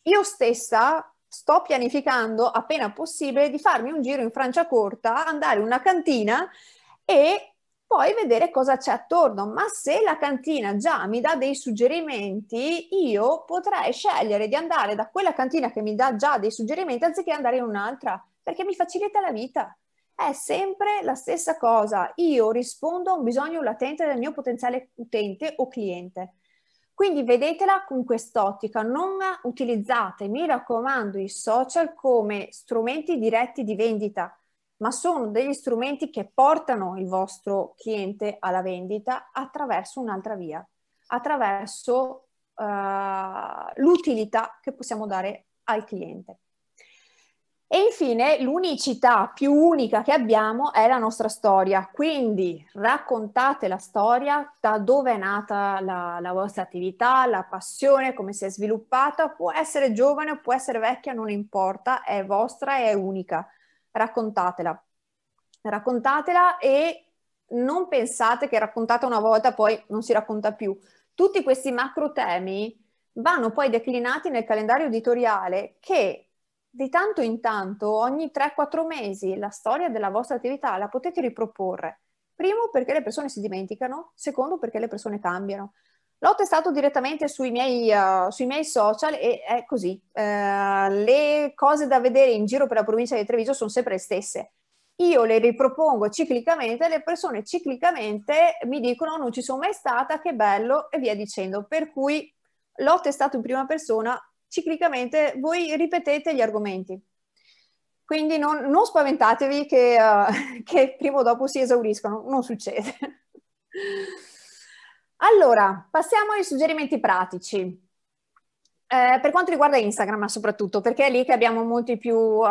io stessa sto pianificando appena possibile di farmi un giro in Francia corta, andare in una cantina e poi vedere cosa c'è attorno, ma se la cantina già mi dà dei suggerimenti, io potrei scegliere di andare da quella cantina che mi dà già dei suggerimenti anziché andare in un'altra, perché mi facilita la vita. È sempre la stessa cosa, io rispondo a un bisogno latente del mio potenziale utente o cliente. Quindi vedetela con quest'ottica, non utilizzate, mi raccomando, i social come strumenti diretti di vendita, ma sono degli strumenti che portano il vostro cliente alla vendita attraverso un'altra via, attraverso uh, l'utilità che possiamo dare al cliente. E infine l'unicità più unica che abbiamo è la nostra storia, quindi raccontate la storia, da dove è nata la, la, vostra attività, la passione, come si è sviluppata, può essere giovane può essere vecchia, non importa, è vostra e è unica, raccontatela, raccontatela e non pensate che raccontata una volta poi non si racconta più. Tutti questi macro temi vanno poi declinati nel calendario editoriale che di tanto in tanto, ogni 3-4 mesi, la storia della vostra attività la potete riproporre. Primo, perché le persone si dimenticano. Secondo, perché le persone cambiano. L'ho testato direttamente sui miei, uh, sui miei social e è così. Uh, le cose da vedere in giro per la provincia di Treviso sono sempre le stesse. Io le ripropongo ciclicamente, le persone ciclicamente mi dicono non ci sono mai stata, che bello, e via dicendo. Per cui l'ho testato in prima persona, ciclicamente voi ripetete gli argomenti. Quindi non, non spaventatevi che, uh, che prima o dopo si esauriscono, non succede. Allora, passiamo ai suggerimenti pratici. Eh, per quanto riguarda Instagram soprattutto, perché è lì che abbiamo molti più, uh,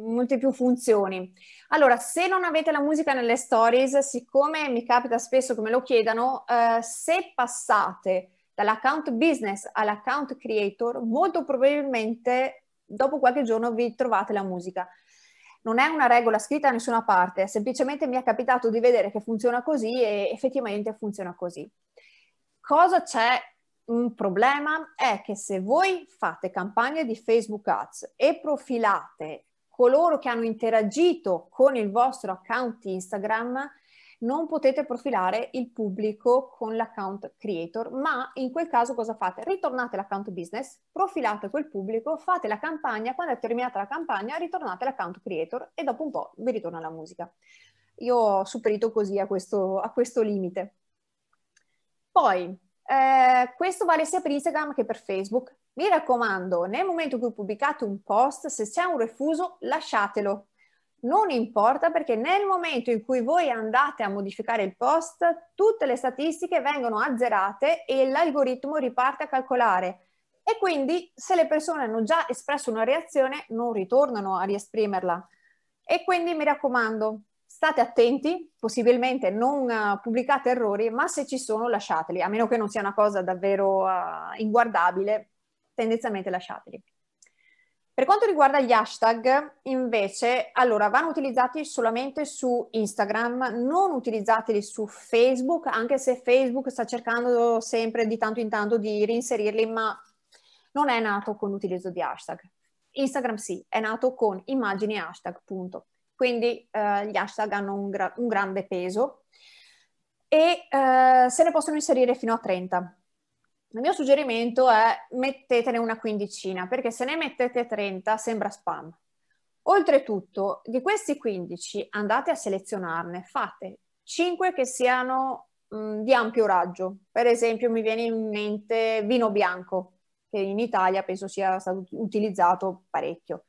molte più funzioni. Allora, se non avete la musica nelle stories, siccome mi capita spesso che me lo chiedano, eh, se passate dall'account business all'account creator, molto probabilmente dopo qualche giorno vi trovate la musica. Non è una regola scritta da nessuna parte, semplicemente mi è capitato di vedere che funziona così e effettivamente funziona così. Cosa c'è un problema? È che se voi fate campagne di Facebook Ads e profilate coloro che hanno interagito con il vostro account Instagram, non potete profilare il pubblico con l'account creator, ma in quel caso cosa fate? Ritornate l'account business, profilate quel pubblico, fate la campagna, quando è terminata la campagna ritornate l'account creator e dopo un po' vi ritorna la musica. Io ho superito così a questo, a questo limite. Poi, eh, questo vale sia per Instagram che per Facebook. Mi raccomando, nel momento in cui pubblicate un post, se c'è un refuso, lasciatelo non importa perché nel momento in cui voi andate a modificare il post, tutte le statistiche vengono azzerate e l'algoritmo riparte a calcolare. E quindi se le persone hanno già espresso una reazione, non ritornano a riesprimerla. E quindi mi raccomando, state attenti, possibilmente non eh, pubblicate errori, ma se ci sono lasciateli, a meno che non sia una cosa davvero uh, inguardabile, tendenzialmente lasciateli. Per quanto riguarda gli hashtag, invece, allora vanno utilizzati solamente su Instagram, non utilizzateli su Facebook, anche se Facebook sta cercando sempre di tanto in tanto di reinserirli, ma non è nato con l'utilizzo di hashtag. Instagram sì, è nato con immagini e hashtag, punto. Quindi eh, gli hashtag hanno un, gra- un grande peso e eh, se ne possono inserire fino a 30. Il mio suggerimento è mettetene una quindicina, perché se ne mettete 30 sembra spam. Oltretutto, di questi 15 andate a selezionarne, fate 5 che siano mh, mm, di ampio raggio. Per esempio, mi viene in mente vino bianco, che in Italia penso sia stato utilizzato parecchio.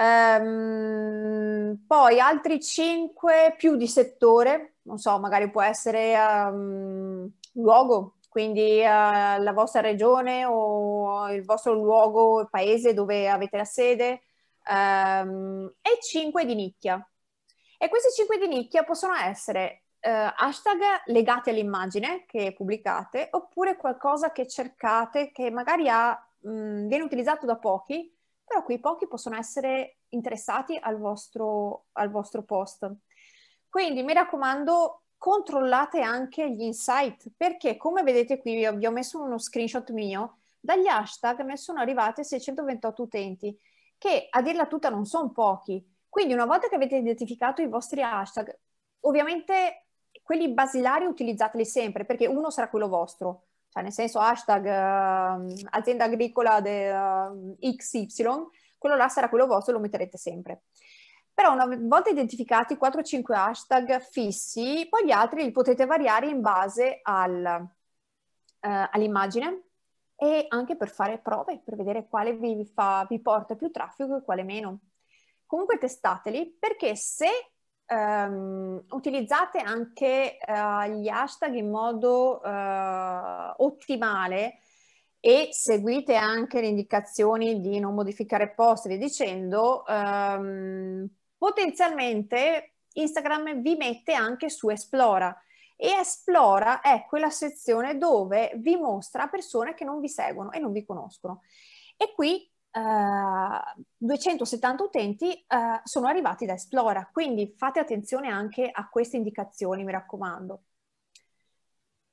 Um, poi altri 5 più di settore, non so, magari può essere um, luogo, quindi eh, la vostra regione o il vostro luogo, il paese dove avete la sede, ehm, e 5 di nicchia. E questi 5 di nicchia possono essere eh, hashtag legati all'immagine che pubblicate oppure qualcosa che cercate che magari ha, mh, viene utilizzato da pochi, però quei pochi possono essere interessati al vostro, al vostro post. Quindi mi raccomando, controllate anche gli insight, perché come vedete qui vi ho messo uno screenshot mio, dagli hashtag mi sono arrivate 628 utenti, che a dirla tutta non sono pochi. Quindi una volta che avete identificato i vostri hashtag, ovviamente quelli basilari utilizzateli sempre, perché uno sarà quello vostro, cioè nel senso hashtag uh, azienda agricola de, uh, ehm, XY, quello là sarà quello vostro e lo metterete sempre però una volta identificati 4-5 hashtag fissi, poi gli altri li potete variare in base al, eh, all'immagine e anche per fare prove, per vedere quale vi, fa, vi, porta più traffico e quale meno. Comunque testateli perché se ehm, utilizzate anche eh, gli hashtag in modo eh, ottimale, e seguite anche le indicazioni di non modificare post, vi dicendo, ehm, potenzialmente Instagram vi mette anche su Esplora e Esplora è quella sezione dove vi mostra persone che non vi seguono e non vi conoscono. E qui Uh, eh, 270 utenti uh, sono arrivati da Esplora, quindi fate attenzione anche a queste indicazioni, mi raccomando.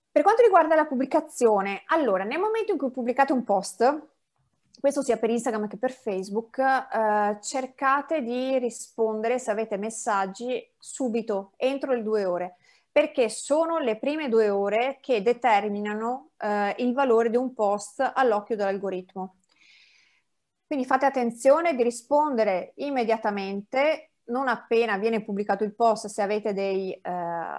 Per quanto riguarda la pubblicazione, allora nel momento in cui pubblicate un post, questo sia per Instagram che per Facebook, eh, cercate di rispondere se avete messaggi subito, entro le due ore, perché sono le prime due ore che determinano eh, il valore di un post all'occhio dell'algoritmo. Quindi fate attenzione di rispondere immediatamente, non appena viene pubblicato il post, se avete dei, eh,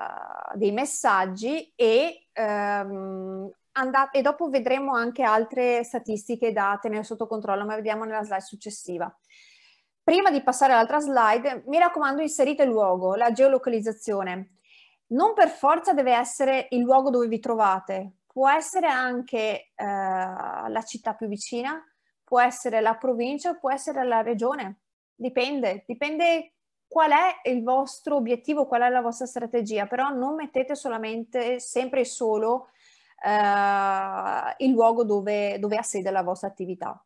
dei messaggi e ehm, andate, e dopo vedremo anche altre statistiche da tenere sotto controllo, ma vediamo nella slide successiva. Prima di passare all'altra slide, mi raccomando inserite il luogo, la geolocalizzazione. Non per forza deve essere il luogo dove vi trovate, può essere anche eh, la città più vicina, può essere la provincia, può essere la regione, dipende, dipende qual è il vostro obiettivo, qual è la vostra strategia, però non mettete solamente sempre e solo eh, il luogo dove, dove ha sede la vostra attività.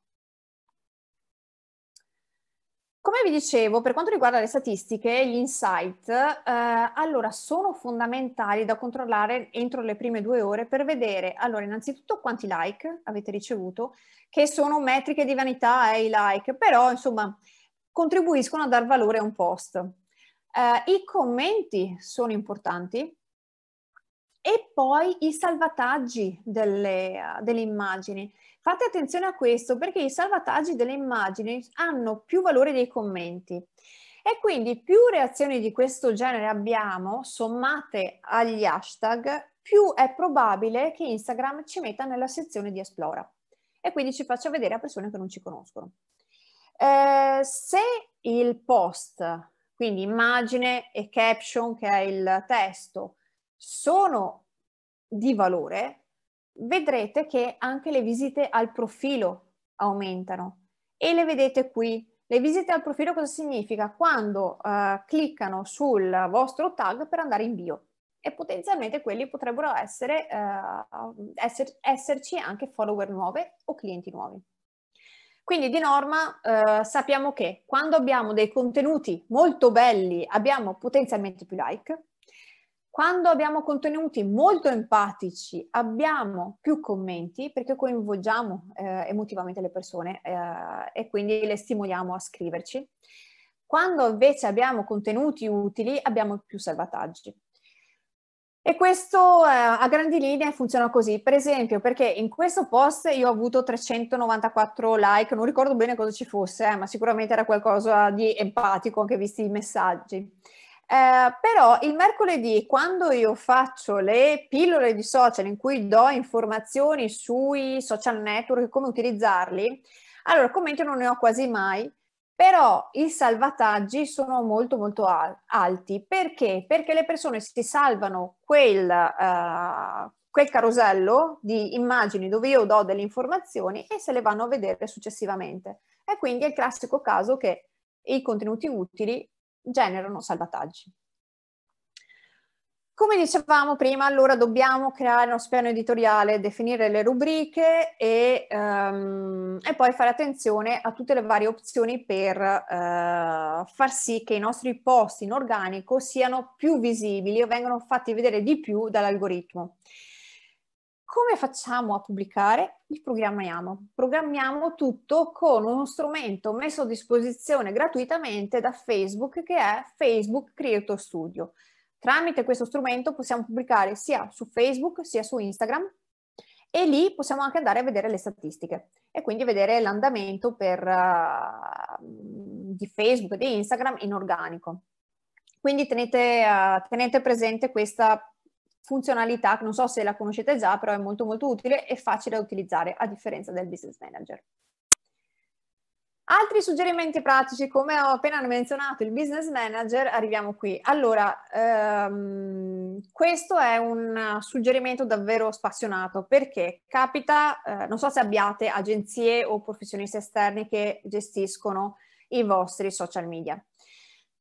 Come vi dicevo, per quanto riguarda le statistiche, gli insight, eh, allora sono fondamentali da controllare entro le prime due ore per vedere, allora innanzitutto quanti like avete ricevuto, che sono metriche di vanità e eh, i like, però insomma contribuiscono a dar valore a un post. Eh, I commenti sono importanti e poi i salvataggi delle, uh, delle immagini. Fate attenzione a questo perché i salvataggi delle immagini hanno più valore dei commenti. E quindi più reazioni di questo genere abbiamo, sommate agli hashtag, più è probabile che Instagram ci metta nella sezione di esplora e quindi ci faccia vedere a persone che non ci conoscono. Eh, se il post, quindi immagine e caption che è il testo, sono di valore, vedrete che anche le visite al profilo aumentano e le vedete qui. Le visite al profilo cosa significa? Quando uh, cliccano sul vostro tag per andare in bio e potenzialmente quelli potrebbero essere, uh, esser, esserci anche follower nuove o clienti nuovi. Quindi di norma eh, sappiamo che quando abbiamo dei contenuti molto belli abbiamo potenzialmente più like, quando abbiamo contenuti molto empatici abbiamo più commenti perché coinvolgiamo eh, emotivamente le persone eh, e quindi le stimoliamo a scriverci. Quando invece abbiamo contenuti utili abbiamo più salvataggi. E questo eh, a grandi linee funziona così. Per esempio, perché in questo post io ho avuto 394 like, non ricordo bene cosa ci fosse, eh, ma sicuramente era qualcosa di empatico anche visti i messaggi. Eh, però il mercoledì, quando io faccio le pillole di social in cui do informazioni sui social network e come utilizzarli, allora commenti non ne ho quasi mai, però i salvataggi sono molto molto alti. Perché? Perché le persone si salvano quel, uh, quel carosello di immagini dove io do delle informazioni e se le vanno a vedere successivamente. E quindi è il classico caso che i contenuti utili generano salvataggi. Come dicevamo prima, allora dobbiamo creare uno spiano editoriale, definire le rubriche e, um, e, poi fare attenzione a tutte le varie opzioni per uh, far sì che i nostri post in organico siano più visibili o vengano fatti vedere di più dall'algoritmo come facciamo a pubblicare? Il programmiamo. Programmiamo tutto con uno strumento messo a disposizione gratuitamente da Facebook che è Facebook Creator Studio. Tramite questo strumento possiamo pubblicare sia su Facebook sia su Instagram e lì possiamo anche andare a vedere le statistiche e quindi vedere l'andamento per, uh, di Facebook e di Instagram in organico. Quindi tenete, uh, tenete presente questa funzionalità che non so se la conoscete già, però è molto molto utile e facile da utilizzare a differenza del business manager. Altri suggerimenti pratici, come ho appena menzionato, il business manager, arriviamo qui. Allora, ehm, questo è un suggerimento davvero spassionato perché capita, eh, non so se abbiate agenzie o professionisti esterni che gestiscono i vostri social media.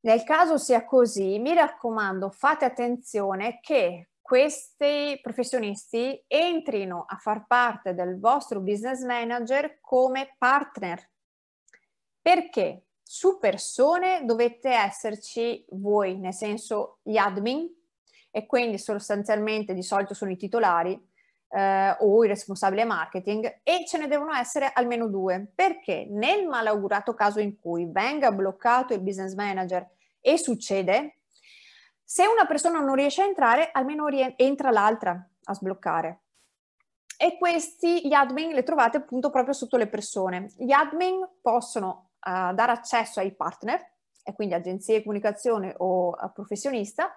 Nel caso sia così, mi raccomando, fate attenzione che questi professionisti entrino a far parte del vostro business manager come partner. Perché su persone dovete esserci voi, nel senso gli admin, e quindi sostanzialmente di solito sono i titolari eh, o i responsabili marketing, e ce ne devono essere almeno due, perché nel malaugurato caso in cui venga bloccato il business manager e succede, se una persona non riesce a entrare, almeno entra l'altra a sbloccare. E questi, gli admin, le trovate appunto proprio sotto le persone. Gli admin possono uh, dare accesso ai partner, e quindi agenzie di comunicazione o professionista,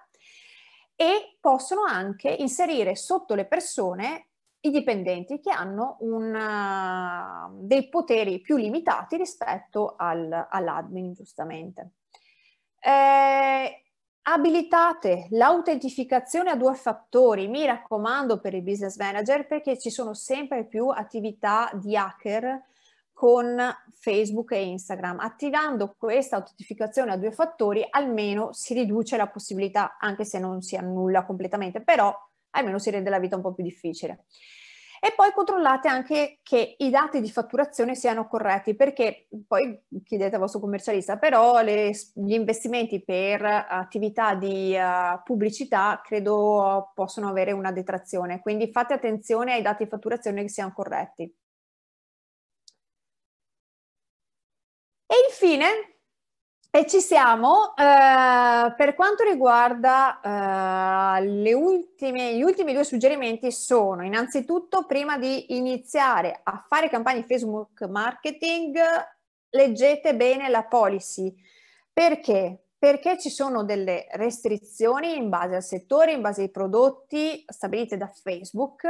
e possono anche inserire sotto le persone i dipendenti che hanno una, eh, dei poteri più limitati rispetto al, all'admin, giustamente. Eh, Abilitate l'autentificazione a due fattori, mi raccomando per i business manager perché ci sono sempre più attività di hacker con Facebook e Instagram. Attivando questa autentificazione a due fattori almeno si riduce la possibilità, anche se non si annulla completamente, però almeno si rende la vita un po' più difficile. E poi controllate anche che i dati di fatturazione siano corretti, perché poi chiedete al vostro commercialista, però le, gli investimenti per attività di uh, pubblicità credo possono avere una detrazione, quindi fate attenzione ai dati di fatturazione che siano corretti. E infine, e ci siamo. Eh, per quanto riguarda eh, le ultime, gli ultimi due suggerimenti sono innanzitutto prima di iniziare a fare campagne Facebook marketing, leggete bene la policy. Perché? Perché ci sono delle restrizioni in base al settore, in base ai prodotti stabilite da Facebook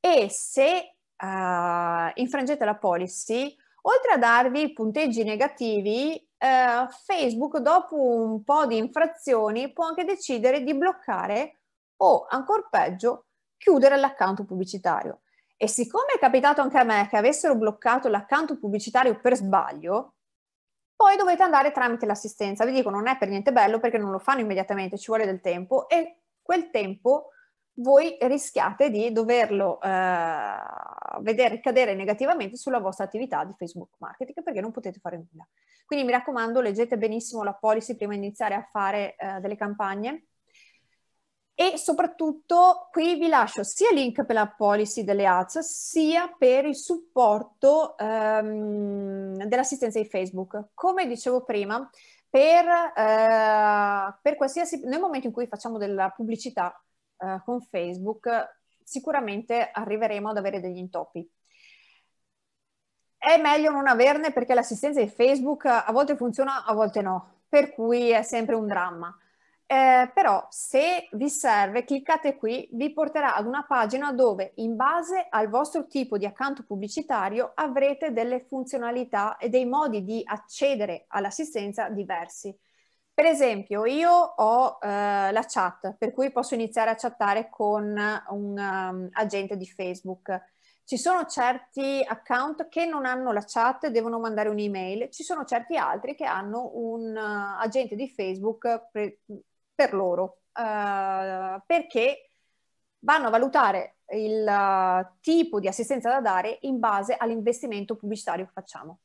e se eh, infrangete la policy, oltre a darvi punteggi negativi, eh, Facebook dopo un po' di infrazioni può anche decidere di bloccare o, ancora peggio, chiudere l'account pubblicitario. E siccome è capitato anche a me che avessero bloccato l'account pubblicitario per sbaglio, poi dovete andare tramite l'assistenza. Vi dico, non è per niente bello perché non lo fanno immediatamente, ci vuole del tempo e quel tempo voi rischiate di doverlo eh, vedere cadere negativamente sulla vostra attività di Facebook marketing perché non potete fare nulla. Quindi mi raccomando, leggete benissimo la policy prima di iniziare a fare eh, delle campagne. E soprattutto qui vi lascio sia il link per la policy delle ads, sia per il supporto ehm, dell'assistenza di Facebook. Come dicevo prima, per, eh, per qualsiasi, nel momento in cui facciamo della pubblicità eh, con Facebook, sicuramente arriveremo ad avere degli intoppi. È meglio non averne perché l'assistenza di Facebook a volte funziona, a volte no, per cui è sempre un dramma. Eh, però se vi serve, cliccate qui, vi porterà ad una pagina dove in base al vostro tipo di account pubblicitario avrete delle funzionalità e dei modi di accedere all'assistenza diversi. Per esempio, io ho eh, la chat, per cui posso iniziare a chattare con un um, agente di Facebook. Ci sono certi account che non hanno la chat e devono mandare un'email, ci sono certi altri che hanno un uh, agente di Facebook pre- per loro, uh, perché vanno a valutare il uh, tipo di assistenza da dare in base all'investimento pubblicitario che facciamo.